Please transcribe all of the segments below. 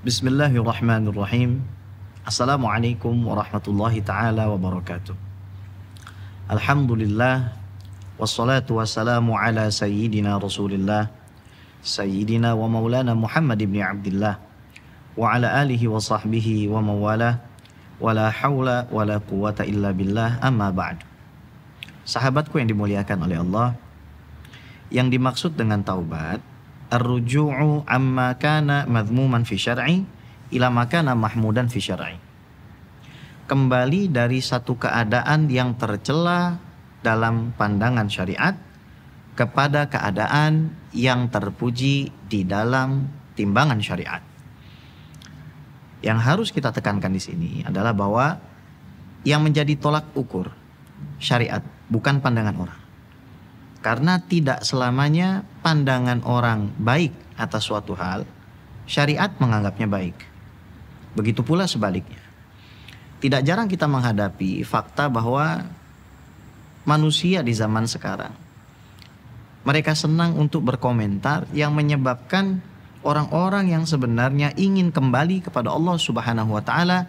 Bismillahirrahmanirrahim. Assalamualaikum warahmatullahi taala wabarakatuh. Alhamdulillah wassalatu wassalamu ala sayyidina Rasulillah sayyidina wa maulana Muhammad ibn Abdullah wa ala alihi wa sahbihi wa mawala wa la hawla wa la quwata illa billah amma ba'du. Sahabatku yang dimuliakan oleh Allah, yang dimaksud dengan taubat Arrujuu amma kana madhmuman fi syar'i ila makana mahmudan fi syar'i. Kembali dari satu keadaan yang tercela dalam pandangan syariat kepada keadaan yang terpuji di dalam timbangan syariat. Yang harus kita tekankan di sini adalah bahwa yang menjadi tolak ukur syariat bukan pandangan orang. Karena tidak selamanya pandangan orang baik atas suatu hal, syariat menganggapnya baik. Begitu pula sebaliknya. Tidak jarang kita menghadapi fakta bahwa manusia di zaman sekarang mereka senang untuk berkomentar yang menyebabkan orang-orang yang sebenarnya ingin kembali kepada Allah Subhanahu wa taala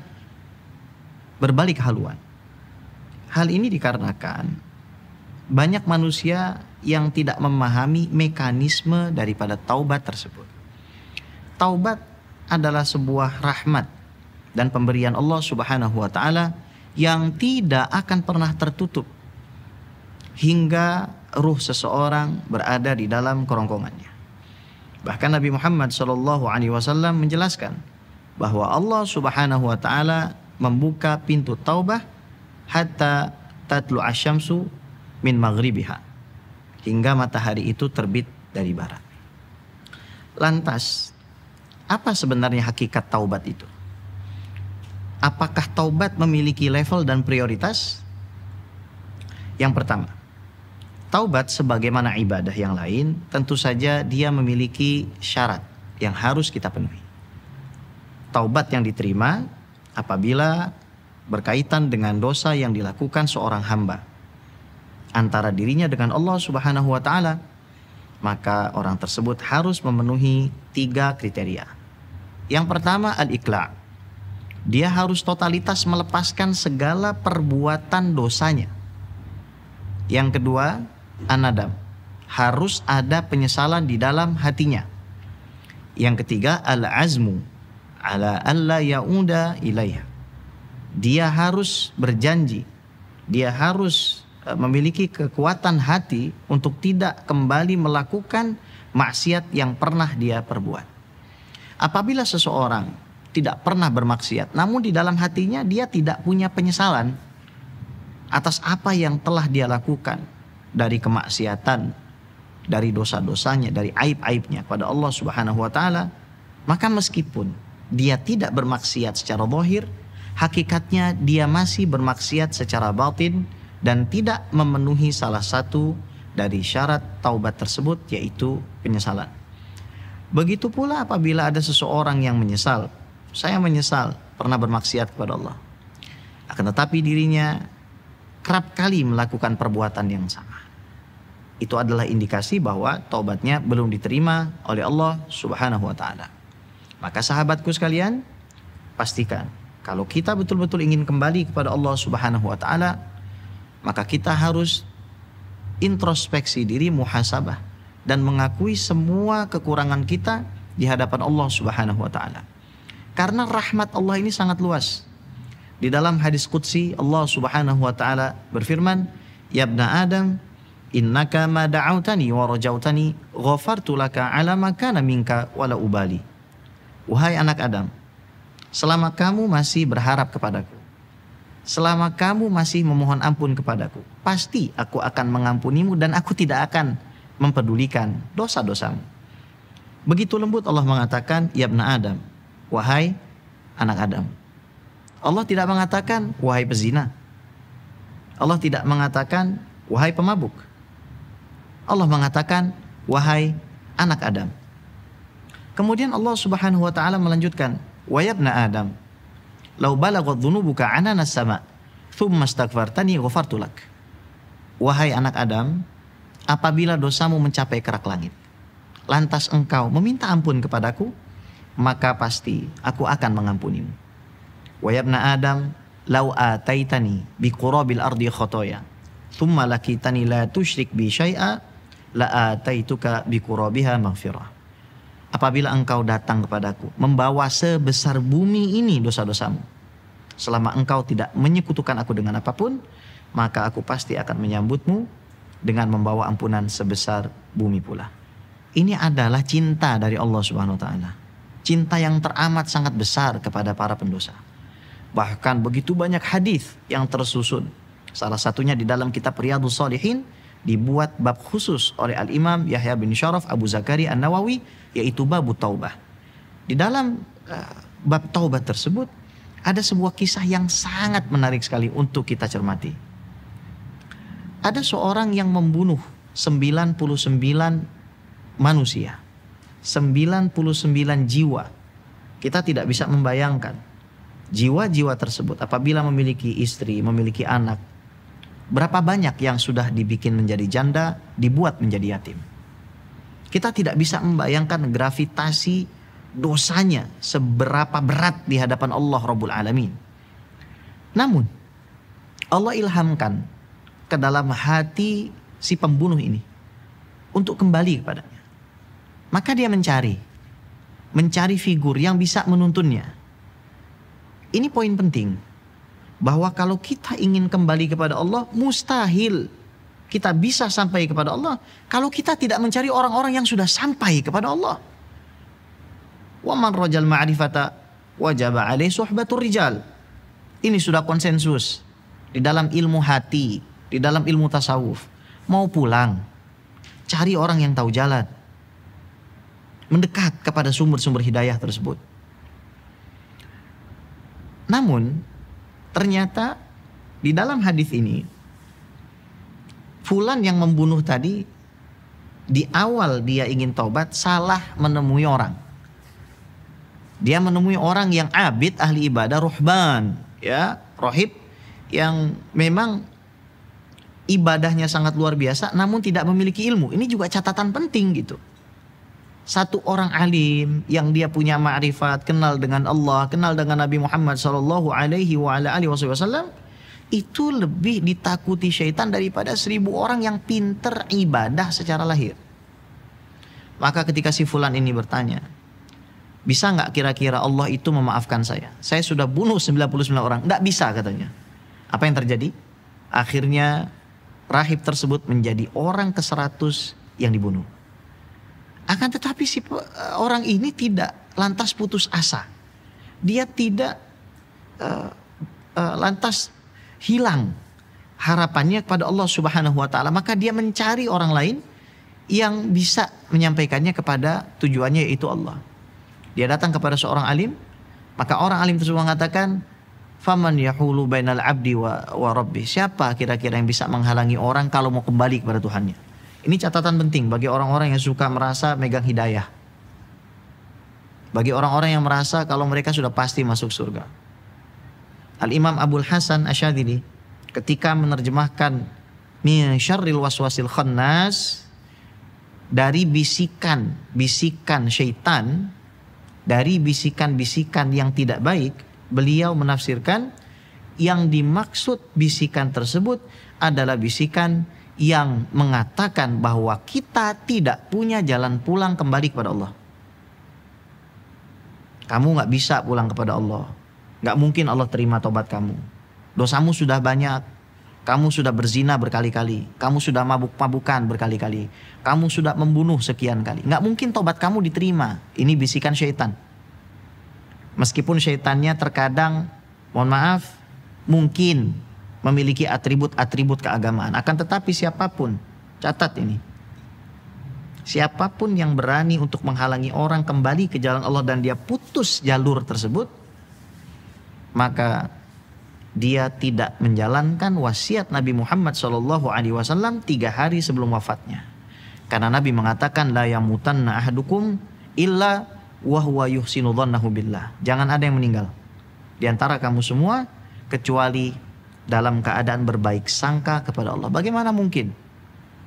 berbalik haluan. Hal ini dikarenakan banyak manusia yang tidak memahami mekanisme daripada taubat tersebut. Taubat adalah sebuah rahmat dan pemberian Allah Subhanahu wa taala yang tidak akan pernah tertutup hingga ruh seseorang berada di dalam kerongkongannya. Bahkan Nabi Muhammad Shallallahu alaihi wasallam menjelaskan bahwa Allah Subhanahu wa taala membuka pintu taubat, hatta tatlu asyamsu min maghribiha hingga matahari itu terbit dari barat. Lantas, apa sebenarnya hakikat taubat itu? Apakah taubat memiliki level dan prioritas? Yang pertama, taubat sebagaimana ibadah yang lain, tentu saja dia memiliki syarat yang harus kita penuhi. Taubat yang diterima apabila berkaitan dengan dosa yang dilakukan seorang hamba antara dirinya dengan Allah Subhanahu wa taala, maka orang tersebut harus memenuhi tiga kriteria. Yang pertama al-iqla. Dia harus totalitas melepaskan segala perbuatan dosanya. Yang kedua, anadam. Harus ada penyesalan di dalam hatinya. Yang ketiga, al-azmu ala alla yauda ilayah Dia harus berjanji, dia harus Eh, memiliki kekuatan hati untuk tidak kembali melakukan maksiat yang pernah dia perbuat. Apabila seseorang tidak pernah bermaksiat, namun di dalam hatinya dia tidak punya penyesalan atas apa yang telah dia lakukan dari kemaksiatan, dari dosa-dosanya, dari aib-aibnya kepada Allah Subhanahu wa taala, maka meskipun dia tidak bermaksiat secara zahir, hakikatnya dia masih bermaksiat secara batin dan tidak memenuhi salah satu dari syarat taubat tersebut yaitu penyesalan. Begitu pula apabila ada seseorang yang menyesal, saya menyesal pernah bermaksiat kepada Allah. Akan tetapi dirinya kerap kali melakukan perbuatan yang sama. Itu adalah indikasi bahwa taubatnya belum diterima oleh Allah Subhanahu wa taala. Maka sahabatku sekalian, pastikan kalau kita betul-betul ingin kembali kepada Allah Subhanahu wa taala, maka kita harus introspeksi diri, muhasabah dan mengakui semua kekurangan kita di hadapan Allah Subhanahu wa taala. Karena rahmat Allah ini sangat luas. Di dalam hadis qudsi Allah Subhanahu wa taala berfirman, "Ya Adam, innaka ma da'autani wa rajautani ghafartu laka 'ala ma kana minka wala ubali." Wahai anak Adam, selama kamu masih berharap kepada selama kamu masih memohon ampun kepadaku, pasti aku akan mengampunimu dan aku tidak akan mempedulikan dosa-dosamu. Begitu lembut Allah mengatakan, Yabna Adam, wahai anak Adam. Allah tidak mengatakan, wahai pezina. Allah tidak mengatakan, wahai pemabuk. Allah mengatakan, wahai anak Adam. Kemudian Allah subhanahu wa ta'ala melanjutkan, wayabna Adam, lau balagat dhunubuka anana sama thumma astaghfartani ghafartu lak. Wahai anak Adam, apabila dosamu mencapai kerak langit, lantas engkau meminta ampun kepadaku, maka pasti aku akan mengampunimu. Wa yabna Adam, lau ataitani bi qurabil ardi khotoya, thumma lakitani la tusyrik bi syai'a, la ataituka bi qurabiha maghfirah apabila engkau datang kepadaku membawa sebesar bumi ini dosa-dosamu selama engkau tidak menyekutukan aku dengan apapun maka aku pasti akan menyambutmu dengan membawa ampunan sebesar bumi pula ini adalah cinta dari Allah Subhanahu wa taala cinta yang teramat sangat besar kepada para pendosa bahkan begitu banyak hadis yang tersusun salah satunya di dalam kitab Riyadhus Shalihin dibuat bab khusus oleh Al-Imam Yahya bin Syaraf Abu Zakari An-Nawawi yaitu bab taubah. Di dalam uh, bab taubah tersebut ada sebuah kisah yang sangat menarik sekali untuk kita cermati. Ada seorang yang membunuh 99 manusia. 99 jiwa. Kita tidak bisa membayangkan jiwa-jiwa tersebut apabila memiliki istri, memiliki anak, Berapa banyak yang sudah dibikin menjadi janda, dibuat menjadi yatim. Kita tidak bisa membayangkan gravitasi dosanya seberapa berat di hadapan Allah Rabbul Alamin. Namun, Allah ilhamkan ke dalam hati si pembunuh ini untuk kembali kepadanya. Maka dia mencari, mencari figur yang bisa menuntunnya. Ini poin penting bahwa kalau kita ingin kembali kepada Allah mustahil kita bisa sampai kepada Allah kalau kita tidak mencari orang-orang yang sudah sampai kepada Allah. Wa man rajal ma'rifata wajaba alaihi suhbatur rijal. Ini sudah konsensus di dalam ilmu hati, di dalam ilmu tasawuf. Mau pulang, cari orang yang tahu jalan. Mendekat kepada sumber-sumber hidayah tersebut. Namun, ternyata di dalam hadis ini Fulan yang membunuh tadi di awal dia ingin taubat salah menemui orang. Dia menemui orang yang abid ahli ibadah rohban ya rohib yang memang ibadahnya sangat luar biasa namun tidak memiliki ilmu. Ini juga catatan penting gitu satu orang alim yang dia punya ma'rifat, kenal dengan Allah, kenal dengan Nabi Muhammad sallallahu alaihi wa ala alihi wasallam itu lebih ditakuti syaitan daripada seribu orang yang pinter ibadah secara lahir. Maka ketika si fulan ini bertanya, bisa nggak kira-kira Allah itu memaafkan saya? Saya sudah bunuh 99 orang. Nggak bisa katanya. Apa yang terjadi? Akhirnya rahib tersebut menjadi orang ke-100 yang dibunuh. Akan tetapi si eh, orang ini tidak lantas putus asa. Dia tidak uh, uh, lantas hilang harapannya kepada Allah Subhanahu wa taala, maka dia mencari orang lain yang bisa menyampaikannya kepada tujuannya yaitu Allah. Dia datang kepada seorang alim, maka orang alim tersebut mengatakan, "Faman yahulu bainal abdi wa, wa Siapa kira-kira yang bisa menghalangi orang kalau mau kembali kepada Tuhannya? Ini catatan penting bagi orang-orang yang suka merasa megang hidayah. Bagi orang-orang yang merasa kalau mereka sudah pasti masuk surga. Al-Imam Abul Hasan Asyadidi ketika menerjemahkan min syarril waswasil khannas dari bisikan, bisikan syaitan, dari bisikan-bisikan yang tidak baik, beliau menafsirkan yang dimaksud bisikan tersebut adalah bisikan yang mengatakan bahwa kita tidak punya jalan pulang kembali kepada Allah. Kamu nggak bisa pulang kepada Allah. Nggak mungkin Allah terima tobat kamu. Dosamu sudah banyak. Kamu sudah berzina berkali-kali. Kamu sudah mabuk-mabukan berkali-kali. Kamu sudah membunuh sekian kali. Nggak mungkin tobat kamu diterima. Ini bisikan syaitan. Meskipun syaitannya terkadang, mohon maaf, mungkin memiliki atribut-atribut keagamaan. Akan tetapi siapapun, catat ini. Siapapun yang berani untuk menghalangi orang kembali ke jalan Allah dan dia putus jalur tersebut, maka dia tidak menjalankan wasiat Nabi Muhammad Shallallahu Alaihi Wasallam tiga hari sebelum wafatnya. Karena Nabi mengatakan la yamutanna ahdukum illa wahwa yuhsinu billah. Jangan ada yang meninggal di antara kamu semua kecuali dalam keadaan berbaik sangka kepada Allah. Bagaimana mungkin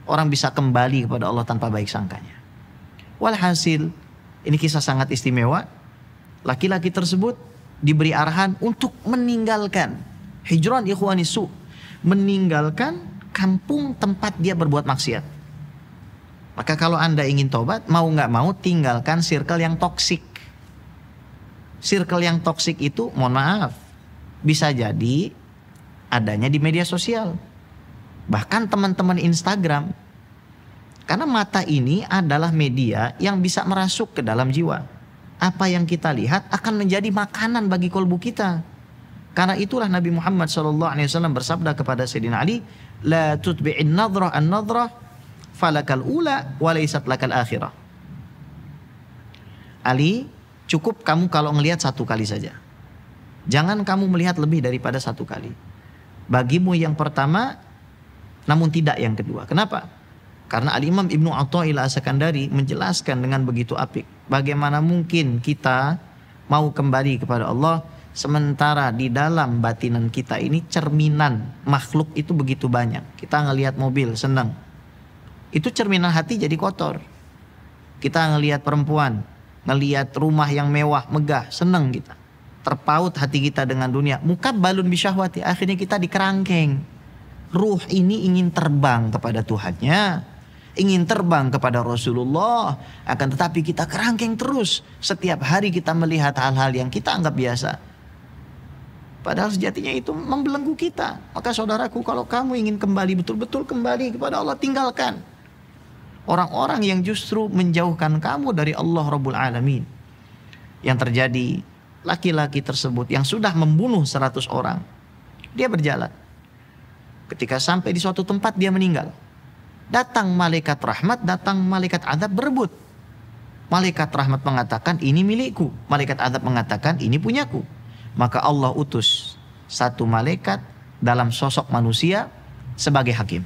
orang bisa kembali kepada Allah tanpa baik sangkanya? Walhasil, ini kisah sangat istimewa. Laki-laki tersebut diberi arahan untuk meninggalkan hijran ikhwani su, meninggalkan kampung tempat dia berbuat maksiat. Maka kalau Anda ingin tobat, mau nggak mau tinggalkan circle yang toksik. Circle yang toksik itu, mohon maaf, bisa jadi adanya di media sosial. Bahkan teman-teman Instagram. Karena mata ini adalah media yang bisa merasuk ke dalam jiwa. Apa yang kita lihat akan menjadi makanan bagi kolbu kita. Karena itulah Nabi Muhammad SAW bersabda kepada Sayyidina Ali, La tutbi'in nadrah an nadrah falakal ula walaisat lakal akhirah. Ali, cukup kamu kalau ngelihat satu kali saja. Jangan kamu melihat lebih daripada satu kali bagimu yang pertama namun tidak yang kedua. Kenapa? Karena Al-Imam Ibnu Athaillah Asakandari menjelaskan dengan begitu apik bagaimana mungkin kita mau kembali kepada Allah sementara di dalam batinan kita ini cerminan makhluk itu begitu banyak. Kita ngelihat mobil senang. Itu cerminan hati jadi kotor. Kita ngelihat perempuan, ngelihat rumah yang mewah, megah, senang kita terpaut hati kita dengan dunia. Muka balun bisyahwati, akhirnya kita dikerangkeng. Ruh ini ingin terbang kepada Tuhannya, ingin terbang kepada Rasulullah. Akan tetapi kita kerangkeng terus. Setiap hari kita melihat hal-hal yang kita anggap biasa. Padahal sejatinya itu membelenggu kita. Maka saudaraku kalau kamu ingin kembali betul-betul kembali kepada Allah tinggalkan. Orang-orang yang justru menjauhkan kamu dari Allah Rabbul Alamin. Yang terjadi laki-laki tersebut yang sudah membunuh 100 orang. Dia berjalan. Ketika sampai di suatu tempat dia meninggal. Datang malaikat rahmat, datang malaikat adab berebut. Malaikat rahmat mengatakan ini milikku. Malaikat adab mengatakan ini punyaku. Maka Allah utus satu malaikat dalam sosok manusia sebagai hakim.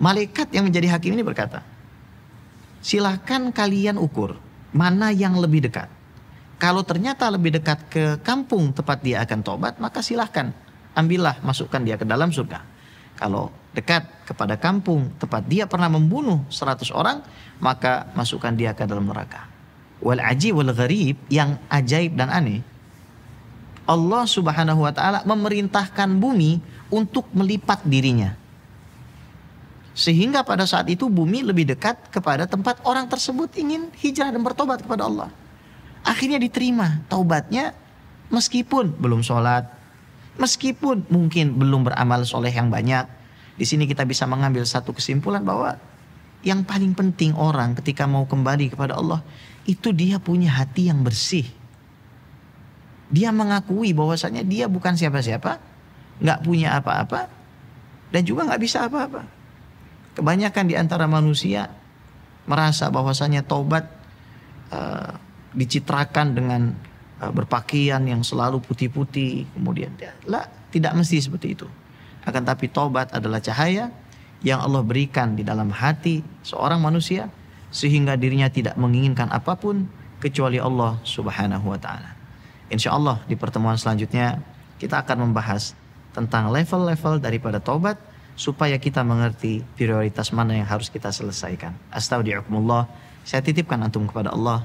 Malaikat yang menjadi hakim ini berkata, silahkan kalian ukur mana yang lebih dekat kalau ternyata lebih dekat ke kampung tempat dia akan tobat, maka silahkan ambillah masukkan dia ke dalam surga. Kalau dekat kepada kampung tempat dia pernah membunuh 100 orang, maka masukkan dia ke dalam neraka. Wal ajib wal gharib yang ajaib dan aneh. Allah Subhanahu wa taala memerintahkan bumi untuk melipat dirinya. Sehingga pada saat itu bumi lebih dekat kepada tempat orang tersebut ingin hijrah dan bertobat kepada Allah akhirnya diterima taubatnya meskipun belum sholat, meskipun mungkin belum beramal soleh yang banyak. Di sini kita bisa mengambil satu kesimpulan bahwa yang paling penting orang ketika mau kembali kepada Allah itu dia punya hati yang bersih. Dia mengakui bahwasanya dia bukan siapa-siapa, nggak punya apa-apa, dan juga nggak bisa apa-apa. Kebanyakan di antara manusia merasa bahwasanya taubat eh, dicitrakan dengan uh, berpakaian yang selalu putih-putih kemudian ya, lah, tidak mesti seperti itu akan tapi tobat adalah cahaya yang Allah berikan di dalam hati seorang manusia sehingga dirinya tidak menginginkan apapun kecuali Allah Subhanahu wa taala. Insya Allah di pertemuan selanjutnya kita akan membahas tentang level-level daripada tobat supaya kita mengerti prioritas mana yang harus kita selesaikan. Astagfirullah. Saya titipkan antum kepada Allah